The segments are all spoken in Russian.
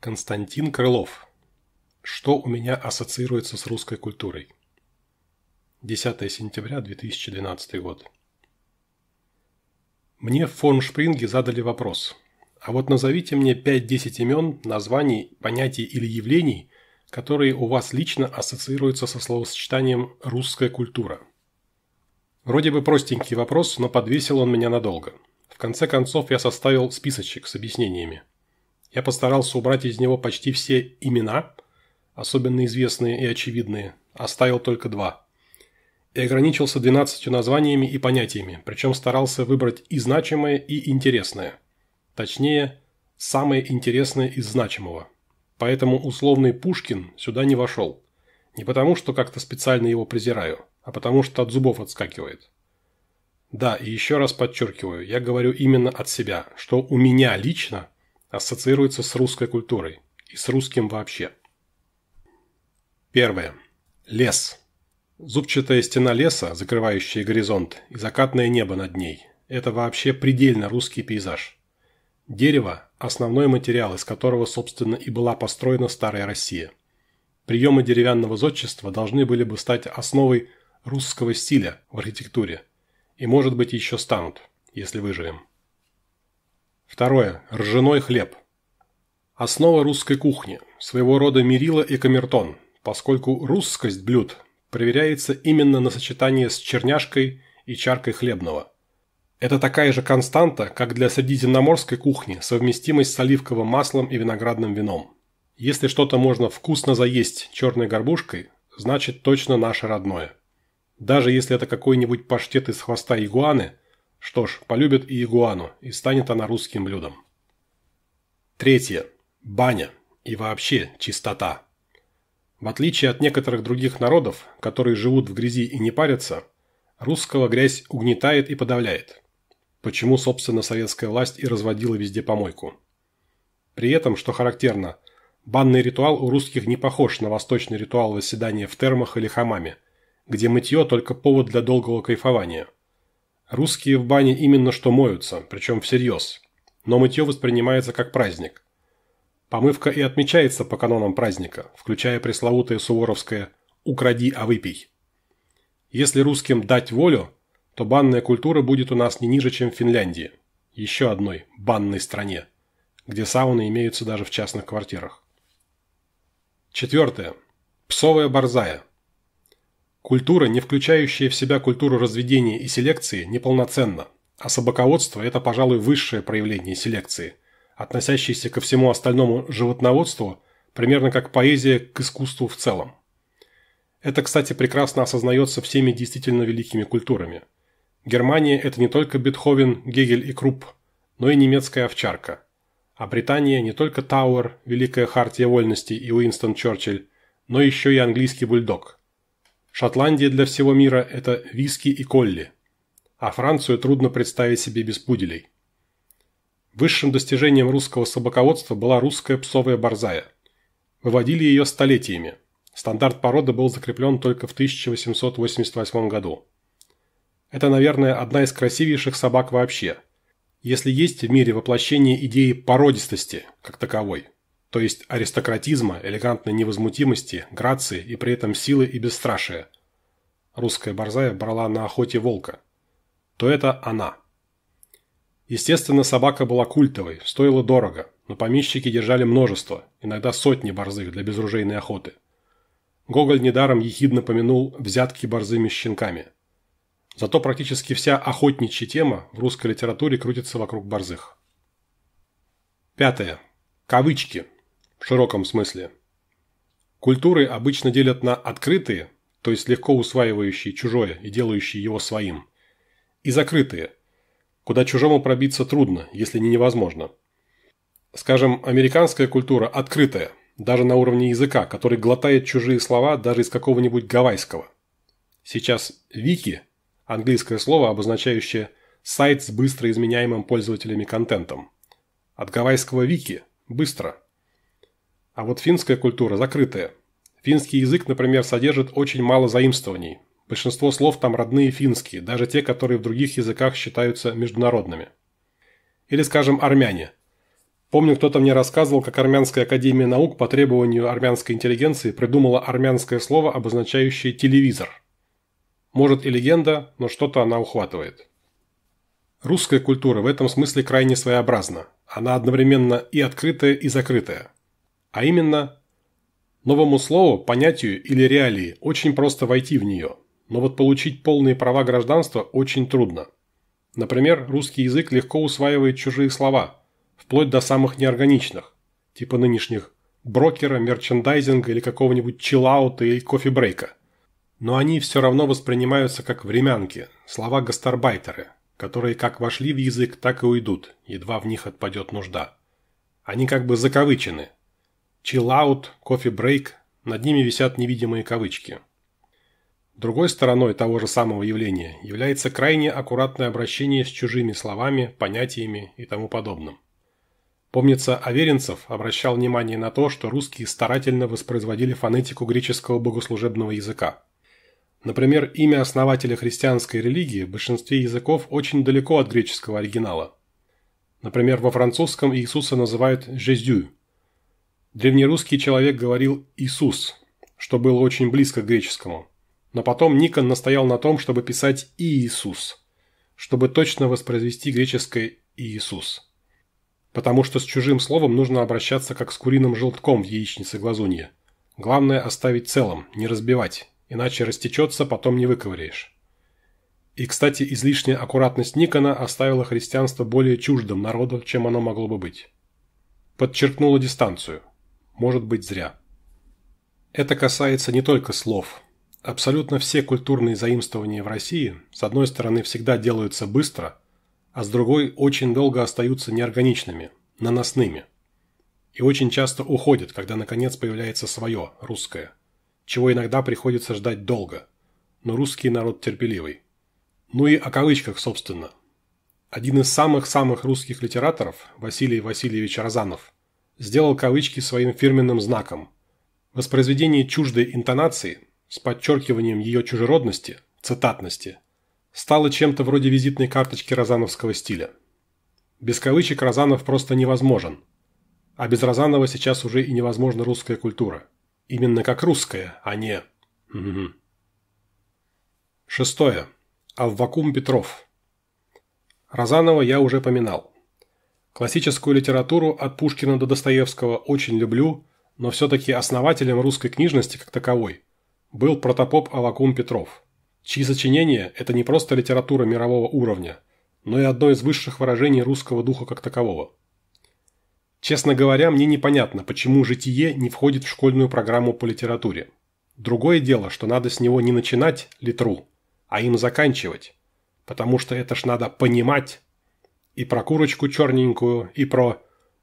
Константин Крылов. Что у меня ассоциируется с русской культурой? 10 сентября 2012 год. Мне в Форм-Шпринге задали вопрос. А вот назовите мне 5-10 имен, названий, понятий или явлений, которые у вас лично ассоциируются со словосочетанием «русская культура». Вроде бы простенький вопрос, но подвесил он меня надолго. В конце концов я составил списочек с объяснениями – я постарался убрать из него почти все имена, особенно известные и очевидные, оставил только два. И ограничился 12 названиями и понятиями, причем старался выбрать и значимое, и интересное. Точнее, самое интересное из значимого. Поэтому условный Пушкин сюда не вошел. Не потому, что как-то специально его презираю, а потому, что от зубов отскакивает. Да, и еще раз подчеркиваю, я говорю именно от себя, что у меня лично ассоциируется с русской культурой и с русским вообще. Первое. Лес. Зубчатая стена леса, закрывающая горизонт, и закатное небо над ней – это вообще предельно русский пейзаж. Дерево – основной материал, из которого, собственно, и была построена Старая Россия. Приемы деревянного зодчества должны были бы стать основой русского стиля в архитектуре, и, может быть, еще станут, если выживем. Второе. Ржаной хлеб. Основа русской кухни. Своего рода мерила и камертон, поскольку русскость блюд проверяется именно на сочетании с черняшкой и чаркой хлебного. Это такая же константа, как для средиземноморской кухни совместимость с оливковым маслом и виноградным вином. Если что-то можно вкусно заесть черной горбушкой, значит точно наше родное. Даже если это какой-нибудь паштет из хвоста игуаны – что ж, полюбит и игуану, и станет она русским блюдом. Третье. Баня. И вообще чистота. В отличие от некоторых других народов, которые живут в грязи и не парятся, русского грязь угнетает и подавляет. Почему, собственно, советская власть и разводила везде помойку. При этом, что характерно, банный ритуал у русских не похож на восточный ритуал восседания в термах или хамаме, где мытье только повод для долгого кайфования – Русские в бане именно что моются, причем всерьез. Но мытье воспринимается как праздник. Помывка и отмечается по канонам праздника, включая пресловутое суворовское «укради, а выпей». Если русским дать волю, то банная культура будет у нас не ниже, чем в Финляндии, еще одной банной стране, где сауны имеются даже в частных квартирах. Четвертое. Псовая борзая. Культура, не включающая в себя культуру разведения и селекции, неполноценна, а собаководство – это, пожалуй, высшее проявление селекции, относящееся ко всему остальному животноводству, примерно как поэзия к искусству в целом. Это, кстати, прекрасно осознается всеми действительно великими культурами. Германия – это не только Бетховен, Гегель и Крупп, но и немецкая овчарка. А Британия – не только Тауэр, Великая Хартия Вольности и Уинстон Черчилль, но еще и английский бульдог – Шотландия для всего мира – это виски и колли, а Францию трудно представить себе без пуделей. Высшим достижением русского собаководства была русская псовая борзая. Выводили ее столетиями. Стандарт породы был закреплен только в 1888 году. Это, наверное, одна из красивейших собак вообще, если есть в мире воплощение идеи породистости как таковой – то есть аристократизма, элегантной невозмутимости, грации и при этом силы и бесстрашия. Русская борзая брала на охоте волка. То это она. Естественно, собака была культовой, стоила дорого, но помещики держали множество, иногда сотни борзых для безружейной охоты. Гоголь недаром ехидно помянул взятки борзыми щенками. Зато практически вся охотничья тема в русской литературе крутится вокруг борзых. Пятое. Кавычки – в широком смысле. Культуры обычно делят на открытые, то есть легко усваивающие чужое и делающие его своим, и закрытые, куда чужому пробиться трудно, если не невозможно. Скажем, американская культура открытая, даже на уровне языка, который глотает чужие слова даже из какого-нибудь гавайского. Сейчас «вики» – английское слово, обозначающее сайт с быстро изменяемым пользователями контентом. От гавайского «вики» – «быстро». А вот финская культура закрытая. Финский язык, например, содержит очень мало заимствований. Большинство слов там родные финские, даже те, которые в других языках считаются международными. Или, скажем, армяне. Помню, кто-то мне рассказывал, как Армянская академия наук по требованию армянской интеллигенции придумала армянское слово, обозначающее «телевизор». Может и легенда, но что-то она ухватывает. Русская культура в этом смысле крайне своеобразна. Она одновременно и открытая, и закрытая а именно новому слову, понятию или реалии очень просто войти в нее, но вот получить полные права гражданства очень трудно. Например, русский язык легко усваивает чужие слова, вплоть до самых неорганичных, типа нынешних брокера, мерчендайзинга или какого-нибудь чиллаута или кофебрейка. Но они все равно воспринимаются как времянки, слова-гастарбайтеры, которые как вошли в язык, так и уйдут, едва в них отпадет нужда. Они как бы закавычены чиллаут, кофе-брейк, над ними висят невидимые кавычки. Другой стороной того же самого явления является крайне аккуратное обращение с чужими словами, понятиями и тому подобным. Помнится, Аверинцев обращал внимание на то, что русские старательно воспроизводили фонетику греческого богослужебного языка. Например, имя основателя христианской религии в большинстве языков очень далеко от греческого оригинала. Например, во французском Иисуса называют «Жезю», Древнерусский человек говорил «Иисус», что было очень близко к греческому. Но потом Никон настоял на том, чтобы писать «Иисус», чтобы точно воспроизвести греческое «Иисус». Потому что с чужим словом нужно обращаться как с куриным желтком в яичнице глазунья. Главное оставить целым, не разбивать, иначе растечется, потом не выковыряешь. И, кстати, излишняя аккуратность Никона оставила христианство более чуждым народу, чем оно могло бы быть. Подчеркнула дистанцию может быть зря. Это касается не только слов. Абсолютно все культурные заимствования в России, с одной стороны, всегда делаются быстро, а с другой очень долго остаются неорганичными, наносными. И очень часто уходят, когда наконец появляется свое, русское, чего иногда приходится ждать долго. Но русский народ терпеливый. Ну и о кавычках, собственно. Один из самых-самых русских литераторов, Василий Васильевич Разанов сделал кавычки своим фирменным знаком. Воспроизведение чуждой интонации с подчеркиванием ее чужеродности, цитатности, стало чем-то вроде визитной карточки розановского стиля. Без кавычек Розанов просто невозможен. А без Розанова сейчас уже и невозможна русская культура. Именно как русская, а не... Угу. Шестое. Аввакум Петров. Розанова я уже поминал. Классическую литературу от Пушкина до Достоевского очень люблю, но все-таки основателем русской книжности как таковой был протопоп Авакум Петров, чьи сочинения – это не просто литература мирового уровня, но и одно из высших выражений русского духа как такового. Честно говоря, мне непонятно, почему «Житие» не входит в школьную программу по литературе. Другое дело, что надо с него не начинать литру, а им заканчивать, потому что это ж надо понимать, и про курочку черненькую, и про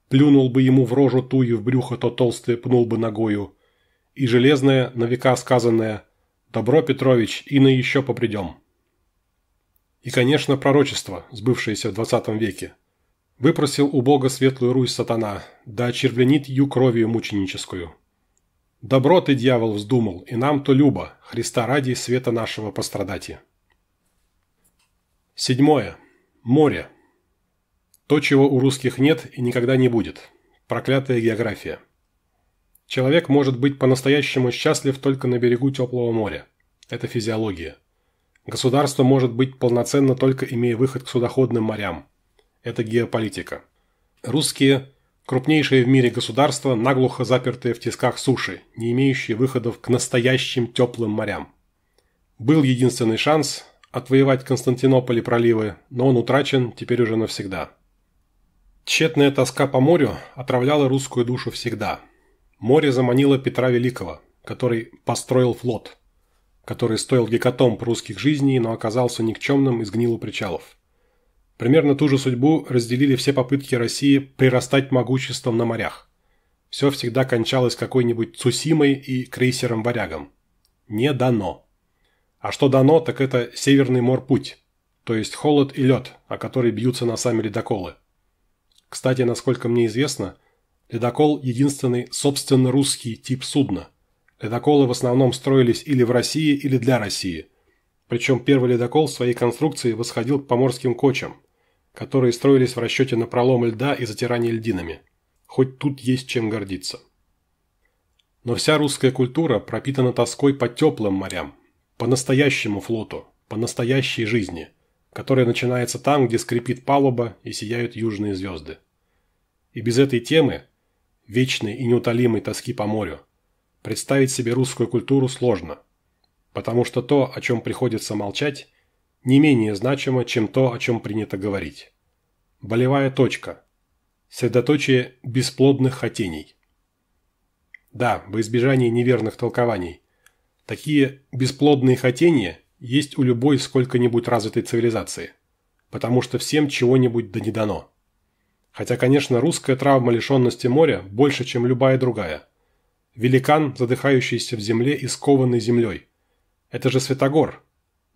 «плюнул бы ему в рожу ту и в брюхо, то толстое пнул бы ногою», и железное, на века сказанное «добро, Петрович, и на еще попридем». И, конечно, пророчество, сбывшееся в двадцатом веке. Выпросил у Бога светлую Русь сатана, да очервленит ю кровью мученическую. Добро ты, дьявол, вздумал, и нам-то любо, Христа ради света нашего пострадати. Седьмое. Море. То, чего у русских нет и никогда не будет. Проклятая география. Человек может быть по-настоящему счастлив только на берегу теплого моря. Это физиология. Государство может быть полноценно только имея выход к судоходным морям. Это геополитика. Русские – крупнейшие в мире государства, наглухо запертые в тисках суши, не имеющие выходов к настоящим теплым морям. Был единственный шанс – отвоевать Константинополь и проливы, но он утрачен теперь уже навсегда. Тщетная тоска по морю отравляла русскую душу всегда. Море заманило Петра Великого, который построил флот, который стоил гекатомб русских жизней, но оказался никчемным и сгнил у причалов. Примерно ту же судьбу разделили все попытки России прирастать могуществом на морях. Все всегда кончалось какой-нибудь Цусимой и крейсером-варягом. Не дано. А что дано, так это Северный морпуть, то есть холод и лед, о который бьются носами ледоколы – кстати, насколько мне известно, ледокол – единственный собственно русский тип судна. Ледоколы в основном строились или в России, или для России. Причем первый ледокол в своей конструкции восходил к поморским кочам, которые строились в расчете на пролом льда и затирание льдинами. Хоть тут есть чем гордиться. Но вся русская культура пропитана тоской по теплым морям, по настоящему флоту, по настоящей жизни – которая начинается там, где скрипит палуба и сияют южные звезды. И без этой темы, вечной и неутолимой тоски по морю, представить себе русскую культуру сложно, потому что то, о чем приходится молчать, не менее значимо, чем то, о чем принято говорить. Болевая точка. Средоточие бесплодных хотений. Да, во избежание неверных толкований. Такие бесплодные хотения есть у любой сколько-нибудь развитой цивилизации, потому что всем чего-нибудь да не дано. Хотя, конечно, русская травма лишенности моря больше, чем любая другая. Великан, задыхающийся в земле и скованный землей. Это же Святогор,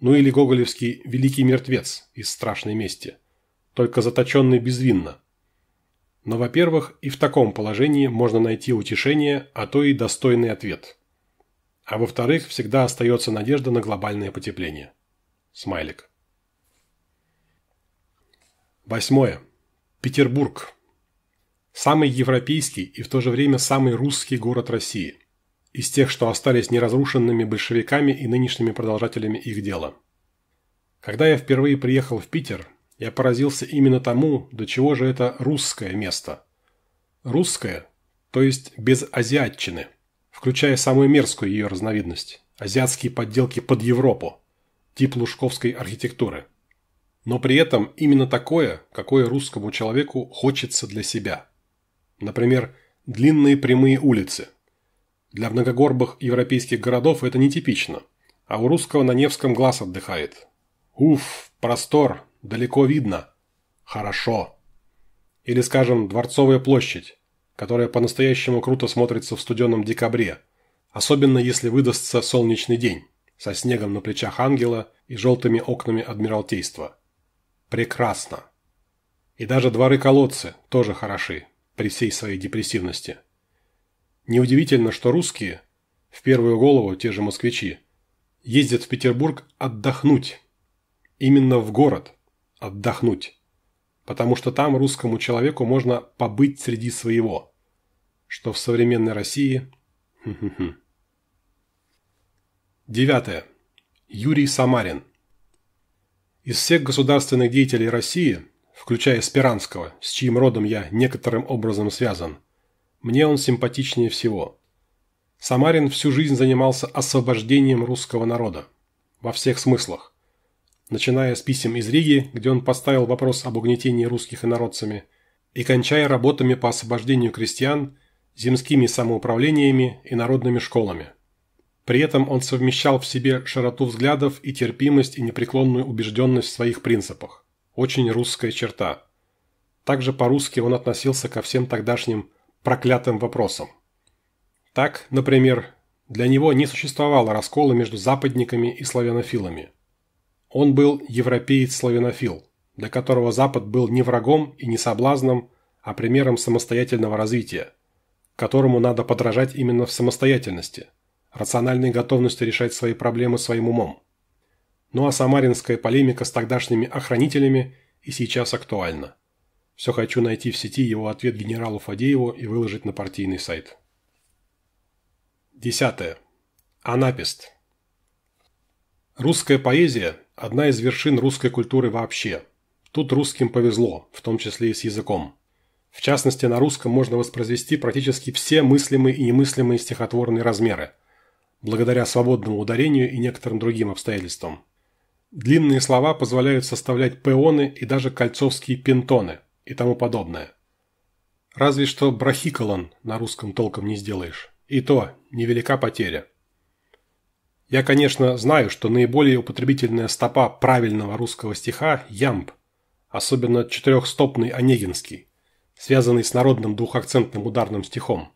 ну или гоголевский «Великий мертвец» из «Страшной мести», только заточенный безвинно. Но, во-первых, и в таком положении можно найти утешение, а то и достойный ответ – а во-вторых, всегда остается надежда на глобальное потепление. Смайлик. Восьмое. Петербург. Самый европейский и в то же время самый русский город России. Из тех, что остались неразрушенными большевиками и нынешними продолжателями их дела. Когда я впервые приехал в Питер, я поразился именно тому, до чего же это русское место. Русское, то есть без азиатчины – включая самую мерзкую ее разновидность – азиатские подделки под Европу, тип лужковской архитектуры. Но при этом именно такое, какое русскому человеку хочется для себя. Например, длинные прямые улицы. Для многогорбых европейских городов это нетипично, а у русского на Невском глаз отдыхает. Уф, простор, далеко видно. Хорошо. Или, скажем, Дворцовая площадь которая по-настоящему круто смотрится в студенном декабре, особенно если выдастся солнечный день со снегом на плечах ангела и желтыми окнами Адмиралтейства. Прекрасно. И даже дворы-колодцы тоже хороши при всей своей депрессивности. Неудивительно, что русские, в первую голову те же москвичи, ездят в Петербург отдохнуть. Именно в город отдохнуть потому что там русскому человеку можно побыть среди своего, что в современной России... Девятое. Юрий Самарин. Из всех государственных деятелей России, включая Спиранского, с чьим родом я некоторым образом связан, мне он симпатичнее всего. Самарин всю жизнь занимался освобождением русского народа. Во всех смыслах начиная с писем из Риги, где он поставил вопрос об угнетении русских инородцами, и кончая работами по освобождению крестьян, земскими самоуправлениями и народными школами. При этом он совмещал в себе широту взглядов и терпимость и непреклонную убежденность в своих принципах. Очень русская черта. Также по-русски он относился ко всем тогдашним проклятым вопросам. Так, например, для него не существовало раскола между западниками и славянофилами – он был европеец-славянофил, для которого Запад был не врагом и не соблазном, а примером самостоятельного развития, которому надо подражать именно в самостоятельности, рациональной готовности решать свои проблемы своим умом. Ну а самаринская полемика с тогдашними охранителями и сейчас актуальна. Все хочу найти в сети его ответ генералу Фадееву и выложить на партийный сайт. Десятое. Анапист. Русская поэзия – одна из вершин русской культуры вообще. Тут русским повезло, в том числе и с языком. В частности, на русском можно воспроизвести практически все мыслимые и немыслимые стихотворные размеры, благодаря свободному ударению и некоторым другим обстоятельствам. Длинные слова позволяют составлять пеоны и даже кольцовские пентоны и тому подобное. Разве что брахиколон на русском толком не сделаешь. И то невелика потеря. Я, конечно, знаю, что наиболее употребительная стопа правильного русского стиха – ямб, особенно четырехстопный онегинский, связанный с народным двухакцентным ударным стихом.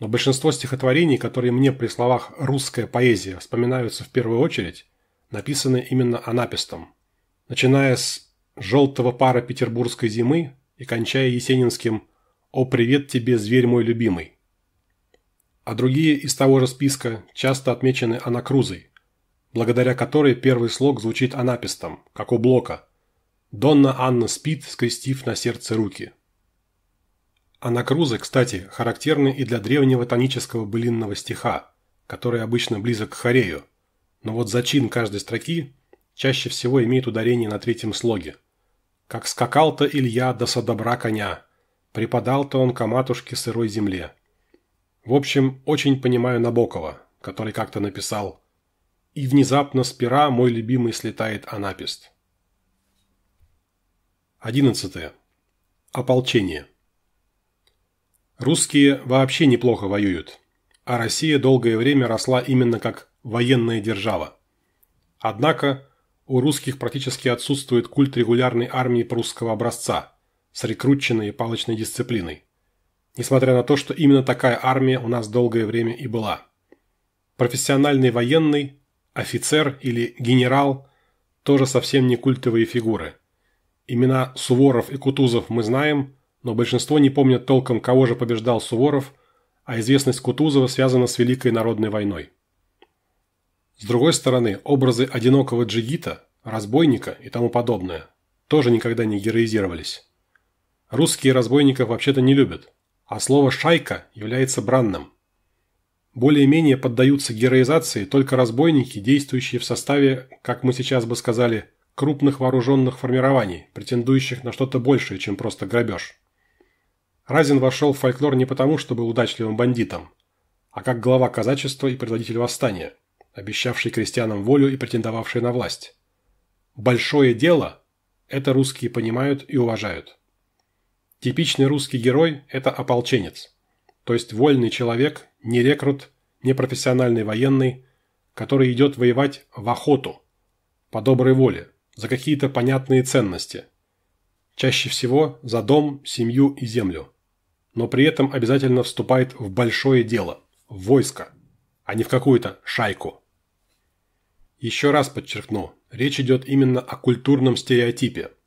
Но большинство стихотворений, которые мне при словах «русская поэзия» вспоминаются в первую очередь, написаны именно анапистом, начиная с «желтого пара петербургской зимы» и кончая есенинским «О, привет тебе, зверь мой любимый» а другие из того же списка часто отмечены анакрузой, благодаря которой первый слог звучит анапистом, как у блока. Донна Анна спит, скрестив на сердце руки. Анакрузы, кстати, характерны и для древнего тонического былинного стиха, который обычно близок к хорею, но вот зачин каждой строки чаще всего имеет ударение на третьем слоге. Как скакал-то Илья до да садобра коня, преподал-то он к матушке сырой земле. В общем, очень понимаю Набокова, который как-то написал «И внезапно с пера мой любимый слетает анапист». Одиннадцатое. Ополчение. Русские вообще неплохо воюют, а Россия долгое время росла именно как военная держава. Однако у русских практически отсутствует культ регулярной армии прусского образца с рекрученной палочной дисциплиной несмотря на то, что именно такая армия у нас долгое время и была. Профессиональный военный, офицер или генерал – тоже совсем не культовые фигуры. Имена Суворов и Кутузов мы знаем, но большинство не помнят толком, кого же побеждал Суворов, а известность Кутузова связана с Великой Народной войной. С другой стороны, образы одинокого джигита, разбойника и тому подобное тоже никогда не героизировались. Русские разбойников вообще-то не любят – а слово «шайка» является бранным. Более-менее поддаются героизации только разбойники, действующие в составе, как мы сейчас бы сказали, крупных вооруженных формирований, претендующих на что-то большее, чем просто грабеж. Разин вошел в фольклор не потому, что был удачливым бандитом, а как глава казачества и предводитель восстания, обещавший крестьянам волю и претендовавший на власть. Большое дело – это русские понимают и уважают. Типичный русский герой – это ополченец, то есть вольный человек, не рекрут, не профессиональный военный, который идет воевать в охоту, по доброй воле, за какие-то понятные ценности. Чаще всего за дом, семью и землю. Но при этом обязательно вступает в большое дело, в войско, а не в какую-то шайку. Еще раз подчеркну, речь идет именно о культурном стереотипе –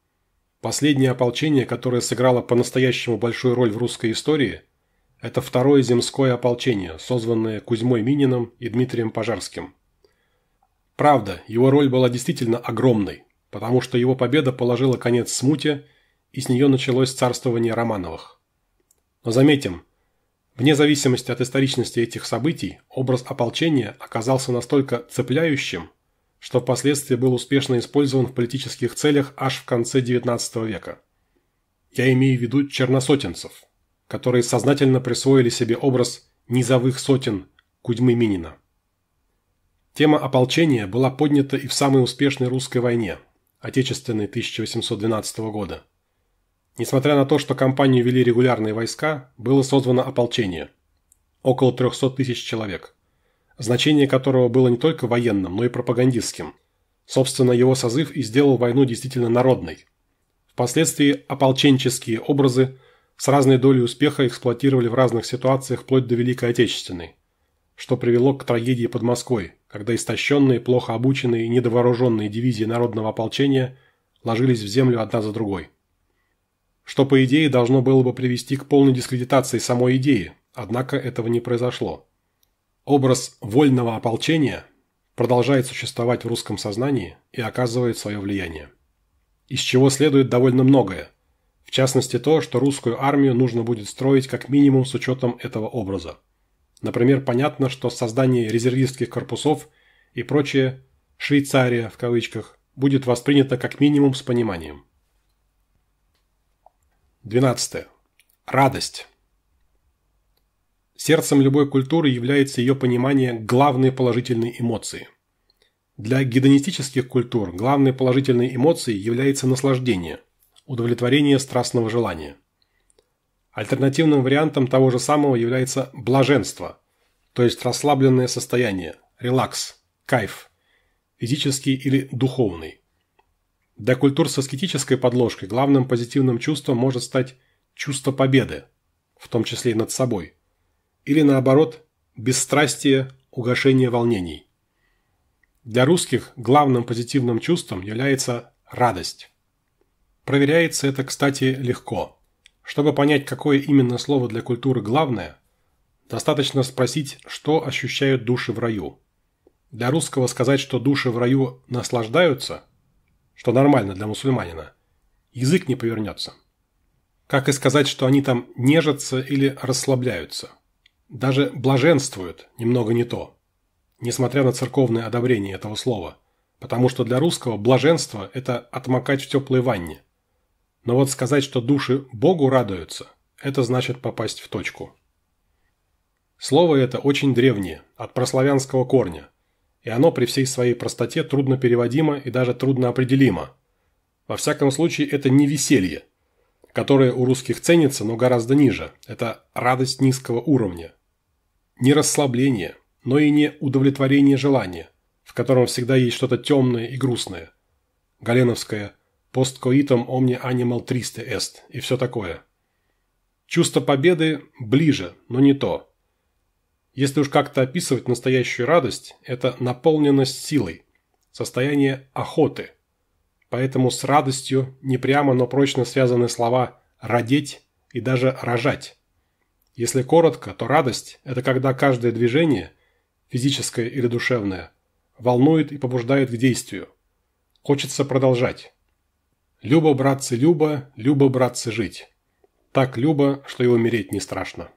Последнее ополчение, которое сыграло по-настоящему большую роль в русской истории, это второе земское ополчение, созванное Кузьмой Минином и Дмитрием Пожарским. Правда, его роль была действительно огромной, потому что его победа положила конец смуте, и с нее началось царствование Романовых. Но заметим, вне зависимости от историчности этих событий, образ ополчения оказался настолько цепляющим – что впоследствии был успешно использован в политических целях аж в конце XIX века. Я имею в виду черносотенцев, которые сознательно присвоили себе образ низовых сотен Кудьмы Минина. Тема ополчения была поднята и в самой успешной русской войне, Отечественной 1812 года. Несмотря на то, что кампанию вели регулярные войска, было созвано ополчение – около 300 тысяч человек – значение которого было не только военным, но и пропагандистским. Собственно, его созыв и сделал войну действительно народной. Впоследствии ополченческие образы с разной долей успеха эксплуатировали в разных ситуациях вплоть до Великой Отечественной, что привело к трагедии под Москвой, когда истощенные, плохо обученные и недовооруженные дивизии народного ополчения ложились в землю одна за другой. Что, по идее, должно было бы привести к полной дискредитации самой идеи, однако этого не произошло. Образ вольного ополчения продолжает существовать в русском сознании и оказывает свое влияние. Из чего следует довольно многое, в частности то, что русскую армию нужно будет строить как минимум с учетом этого образа. Например, понятно, что создание резервистских корпусов и прочее «Швейцария» в кавычках будет воспринято как минимум с пониманием. 12. Радость. Сердцем любой культуры является ее понимание главной положительной эмоции. Для гедонистических культур главной положительной эмоцией является наслаждение, удовлетворение страстного желания. Альтернативным вариантом того же самого является блаженство, то есть расслабленное состояние, релакс, кайф, физический или духовный. Для культур с аскетической подложкой главным позитивным чувством может стать чувство победы, в том числе и над собой – или наоборот бесстрастие, угошение волнений. Для русских главным позитивным чувством является радость. Проверяется это, кстати, легко. Чтобы понять, какое именно слово для культуры главное, достаточно спросить, что ощущают души в раю. Для русского сказать, что души в раю наслаждаются, что нормально для мусульманина, язык не повернется. Как и сказать, что они там нежатся или расслабляются – даже блаженствуют немного не то, несмотря на церковное одобрение этого слова, потому что для русского блаженство – это отмокать в теплой ванне. Но вот сказать, что души Богу радуются – это значит попасть в точку. Слово это очень древнее, от прославянского корня, и оно при всей своей простоте трудно переводимо и даже трудно определимо. Во всяком случае, это не веселье, которое у русских ценится, но гораздо ниже. Это радость низкого уровня, не расслабление, но и не удовлетворение желания, в котором всегда есть что-то темное и грустное. Галеновская «Посткоитом омне анимал тристе эст» и все такое. Чувство победы ближе, но не то. Если уж как-то описывать настоящую радость, это наполненность силой, состояние охоты. Поэтому с радостью не прямо, но прочно связаны слова «родеть» и даже «рожать», если коротко, то радость – это когда каждое движение, физическое или душевное, волнует и побуждает к действию. Хочется продолжать. Любо братцы, любо, любо братцы, жить». Так любо, что и умереть не страшно.